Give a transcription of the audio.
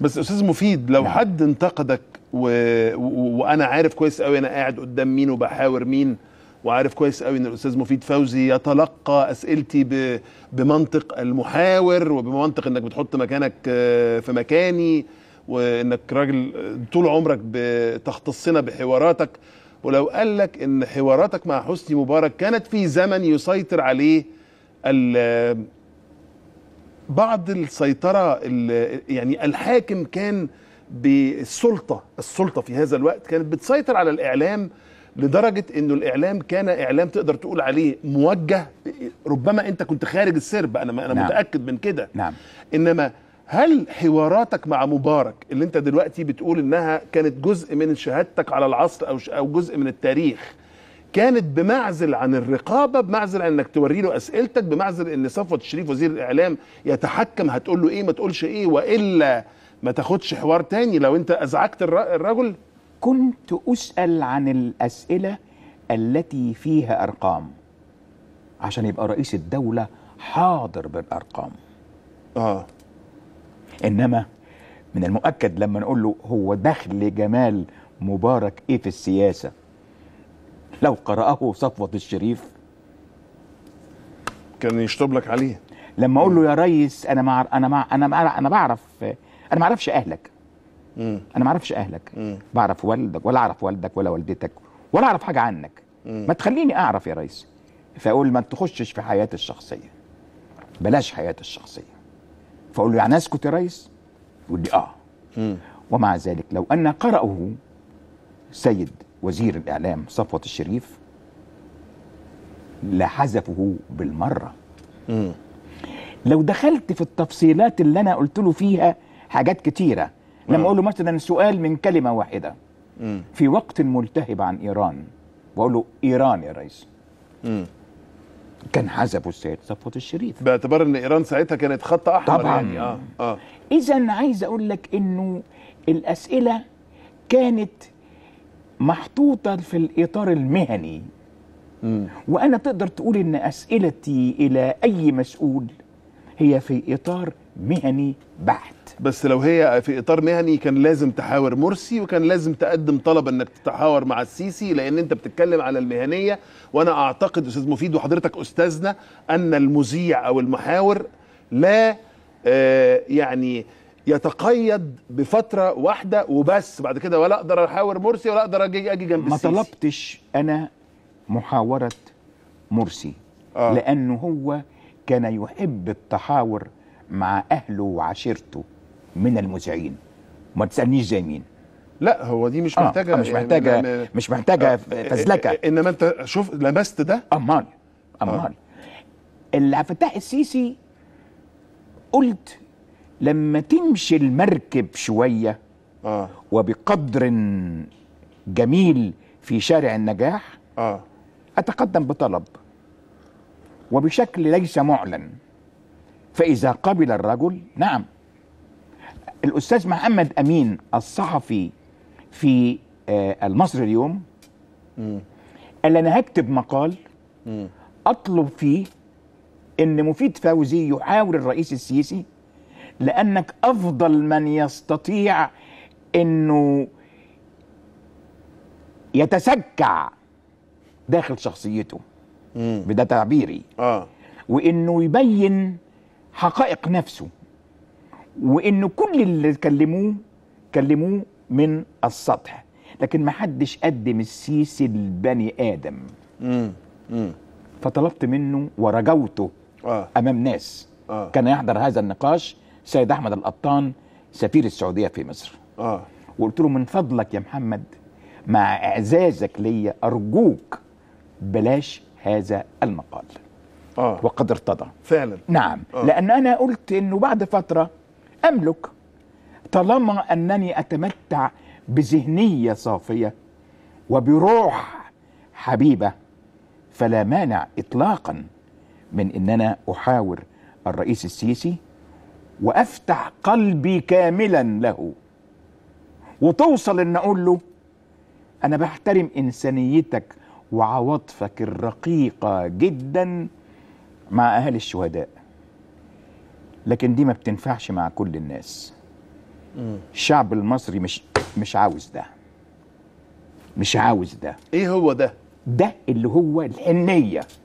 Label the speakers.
Speaker 1: بس استاذ مفيد لو نعم. حد انتقدك و... و... وانا عارف كويس قوي انا قاعد قدام مين وبحاور مين وعارف كويس قوي ان الاستاذ مفيد فوزي يتلقى اسئلتي ب... بمنطق المحاور وبمنطق انك بتحط مكانك آه، في مكاني وانك راجل طول عمرك بتختصنا بحواراتك ولو قال لك ان حواراتك مع حسني مبارك كانت في زمن يسيطر عليه ال بعض السيطره يعني الحاكم كان بالسلطه السلطه في هذا الوقت كانت بتسيطر على الاعلام لدرجه انه الاعلام كان اعلام تقدر تقول عليه موجه ربما انت كنت خارج السرب انا انا نعم. متاكد من كده نعم. انما هل حواراتك مع مبارك اللي انت دلوقتي بتقول انها كانت جزء من شهادتك على العصر او او جزء من التاريخ كانت بمعزل عن الرقابه بمعزل عن انك توري له اسئلتك بمعزل ان صفوه الشريف وزير الاعلام يتحكم هتقول له ايه ما تقولش ايه والا
Speaker 2: ما تاخدش حوار تاني لو انت ازعجت الرجل كنت اسال عن الاسئله التي فيها ارقام عشان يبقى رئيس الدوله حاضر بالارقام اه انما من المؤكد لما نقول له هو دخل جمال مبارك ايه في السياسه لو قرأه صفوت الشريف كان يشطب لك عليه لما اقول له يا ريس انا مع انا مع انا مع انا بعرف انا ما اعرفش اهلك مم. انا ما اعرفش اهلك مم. بعرف والدك ولا اعرف والدك ولا والدتك ولا اعرف حاجه عنك مم. ما تخليني اعرف يا ريس فاقول ما تخشش في حياتي الشخصيه بلاش حياتي الشخصيه فاقول له يعني اسكت يا ريس يقول لي اه مم. ومع ذلك لو ان قرأه سيد وزير الإعلام صفوت الشريف لحذفه بالمرة مم. لو دخلت في التفصيلات اللي أنا قلت له فيها حاجات كتيرة لما أقول له مثلا سؤال من كلمة واحدة مم. في وقت ملتهب عن إيران وأقول له إيران يا ريس مم. كان حذفه السيد صفوت الشريف باعتبار ان ايران ساعتها كانت خط احمر يعني. طبعا يعني اه اه اذا عايز اقول لك انه الاسئله كانت محطوطة في الإطار المهني مم. وأنا تقدر تقول إن أسئلتي إلى أي مسؤول هي في إطار مهني بحت
Speaker 1: بس لو هي في اطار مهني كان لازم تحاور مرسي وكان لازم تقدم طلب انك تتحاور مع السيسي لان انت بتتكلم على المهنيه وانا اعتقد استاذ مفيد وحضرتك استاذنا ان المذيع او المحاور لا آه، يعني يتقيد بفتره واحده وبس بعد كده ولا اقدر احاور مرسي ولا اقدر اجي اجي جنب ما السيسي.
Speaker 2: طلبتش انا محاوره مرسي آه. لانه هو كان يحب التحاور مع اهله وعشيرته من المذيعين ما تسالنيش زي مين لا هو دي مش آه، محتاجه آه مش محتاجه يعني-, يعني مش محتاجه آه فزلكه انما انت شوف لمست ده امال امال آه. الفتاح السيسي قلت لما تمشي المركب شوية آه. وبقدر جميل في شارع النجاح آه. أتقدم بطلب وبشكل ليس معلن فإذا قبل الرجل نعم الأستاذ محمد أمين الصحفي في آه، المصري اليوم م. قال أنا هكتب مقال م. أطلب فيه إن مفيد فوزي يحاور الرئيس السيسي لانك افضل من يستطيع انه يتسكع داخل شخصيته مم. بده تعبيري آه. وانه يبين حقائق نفسه وانه كل اللي كلموه كلموه من السطح لكن ما حدش قدم السيسي البني ادم مم. مم. فطلبت منه ورجوته آه. امام ناس آه. كان يحضر هذا النقاش سيد احمد القطان سفير السعوديه في مصر اه وقلت له من فضلك يا محمد مع اعزازك ليا ارجوك بلاش هذا المقال آه. وقد ارتضى فعلا نعم آه. لان انا قلت انه بعد فتره املك طالما انني اتمتع بذهنيه صافيه وبروح حبيبه فلا مانع اطلاقا من ان انا احاور الرئيس السيسي وافتح قلبي كاملا له وتوصل ان اقول له انا بحترم انسانيتك وعواطفك الرقيقه جدا مع اهالي الشهداء لكن دي ما بتنفعش مع كل الناس الشعب المصري مش مش عاوز ده مش عاوز ده ايه هو ده ده اللي هو الحنيه